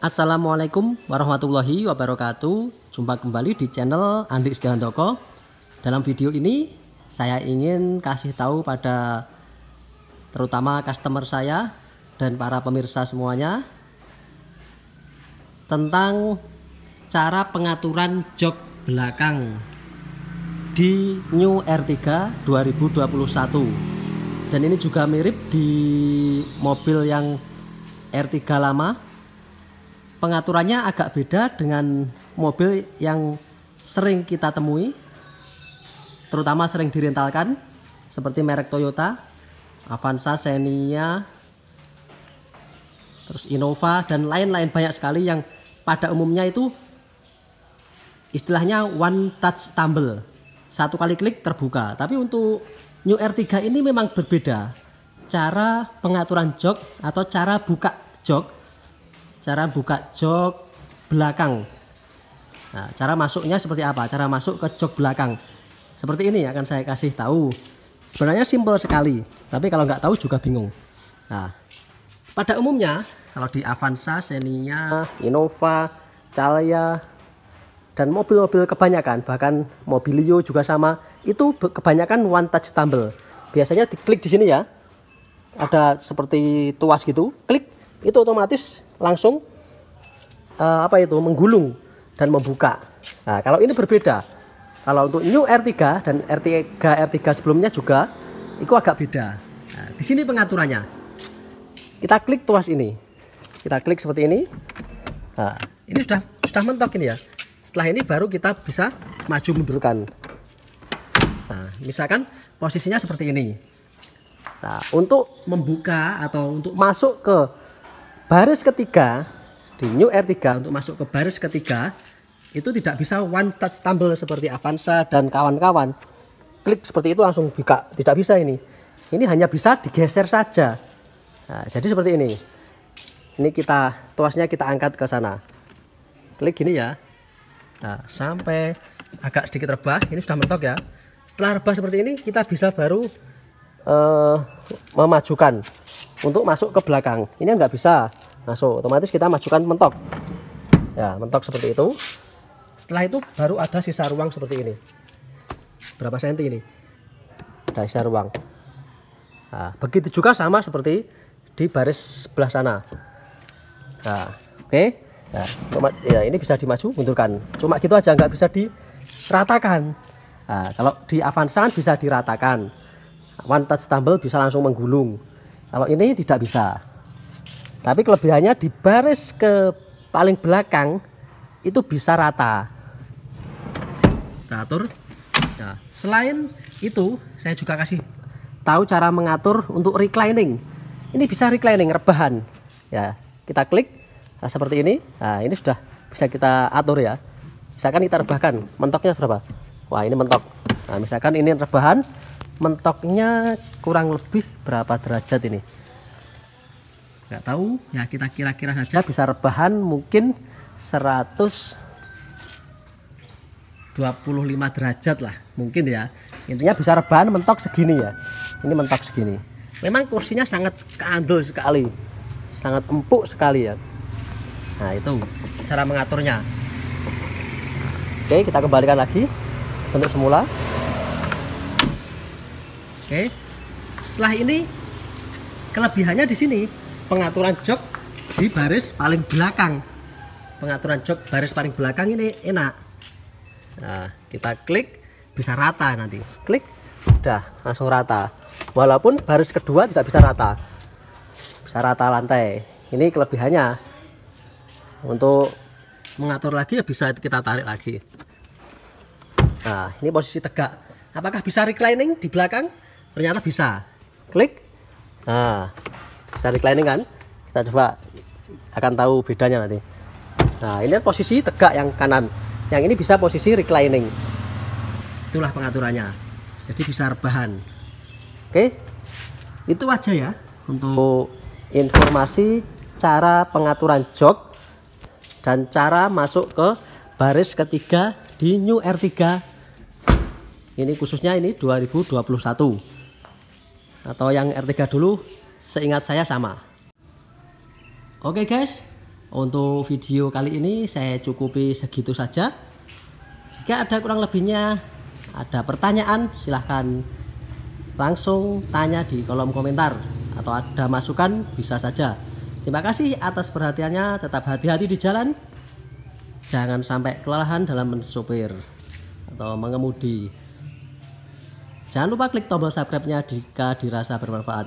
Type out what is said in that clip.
Assalamualaikum warahmatullahi wabarakatuh. Jumpa kembali di channel Andik Isdiantoko. Dalam video ini saya ingin kasih tahu pada terutama customer saya dan para pemirsa semuanya tentang cara pengaturan jok belakang di New R3 2021. Dan ini juga mirip di mobil yang R3 lama pengaturannya agak beda dengan mobil yang sering kita temui terutama sering direntalkan seperti merek Toyota Avanza, Xenia terus Innova dan lain-lain banyak sekali yang pada umumnya itu istilahnya one touch tumble satu kali klik terbuka tapi untuk New R3 ini memang berbeda cara pengaturan jok atau cara buka jok cara buka jok belakang. Nah, cara masuknya seperti apa? Cara masuk ke jok belakang. Seperti ini akan saya kasih tahu. Sebenarnya simpel sekali, tapi kalau nggak tahu juga bingung. Nah, pada umumnya kalau di Avanza, Xenia, Innova, Calya, dan mobil-mobil kebanyakan, bahkan Mobilio juga sama, itu kebanyakan one touch tumble. Biasanya diklik di sini ya, ada seperti tuas gitu, klik, itu otomatis langsung uh, apa itu menggulung dan membuka. Nah, kalau ini berbeda. Kalau untuk new R3 dan R3 R3 sebelumnya juga itu agak beda. Nah, di sini pengaturannya. Kita klik tuas ini. Kita klik seperti ini. Nah, ini sudah sudah mentok ini ya. Setelah ini baru kita bisa maju mundurkan. Nah, misalkan posisinya seperti ini. Nah, untuk membuka atau untuk masuk ke baris ketiga di New R3 untuk masuk ke baris ketiga itu tidak bisa one touch tumble seperti Avanza dan kawan-kawan klik seperti itu langsung buka tidak bisa ini ini hanya bisa digeser saja nah, jadi seperti ini ini kita tuasnya kita angkat ke sana klik gini ya nah, sampai agak sedikit rebah ini sudah mentok ya setelah rebah seperti ini kita bisa baru uh, memajukan untuk masuk ke belakang ini nggak bisa masuk otomatis kita masukkan mentok ya mentok seperti itu setelah itu baru ada sisa ruang seperti ini berapa senti ini ada sisa ruang nah, begitu juga sama seperti di baris sebelah sana nah, oke okay. nah, ya, ini bisa dimaju mundurkan cuma gitu aja nggak bisa diratakan nah, kalau di Avanza bisa diratakan one touch tumble bisa langsung menggulung kalau ini tidak bisa tapi kelebihannya di baris ke paling belakang itu bisa rata. Kita atur. Nah, selain itu, saya juga kasih tahu cara mengatur untuk reclining. Ini bisa reclining rebahan. Ya, kita klik nah, seperti ini. Nah, ini sudah bisa kita atur ya. Misalkan kita rebahkan, mentoknya berapa? Wah, ini mentok. Nah, misalkan ini rebahan, mentoknya kurang lebih berapa derajat ini? nggak tahu ya kita kira-kira saja kita bisa rebahan mungkin 125 derajat lah mungkin ya intinya bisa rebahan mentok segini ya ini mentok segini memang kursinya sangat kandul sekali sangat empuk sekali ya nah itu cara mengaturnya oke kita kembalikan lagi bentuk semula oke setelah ini kelebihannya di sini pengaturan jok di baris paling belakang pengaturan jok baris paling belakang ini enak nah kita klik bisa rata nanti klik udah langsung rata walaupun baris kedua tidak bisa rata bisa rata lantai ini kelebihannya untuk mengatur lagi ya bisa kita tarik lagi nah ini posisi tegak apakah bisa reclining di belakang ternyata bisa klik nah bisa reclining kan kita coba akan tahu bedanya nanti nah ini posisi tegak yang kanan yang ini bisa posisi reclining itulah pengaturannya jadi bisa rebahan oke itu aja ya untuk informasi cara pengaturan jok dan cara masuk ke baris ketiga di New R3 ini khususnya ini 2021 atau yang R3 dulu seingat saya sama oke guys untuk video kali ini saya cukupi segitu saja jika ada kurang lebihnya ada pertanyaan silahkan langsung tanya di kolom komentar atau ada masukan bisa saja terima kasih atas perhatiannya tetap hati-hati di jalan jangan sampai kelelahan dalam mensupir atau mengemudi. Jangan lupa klik tombol subscribe-nya jika dirasa bermanfaat.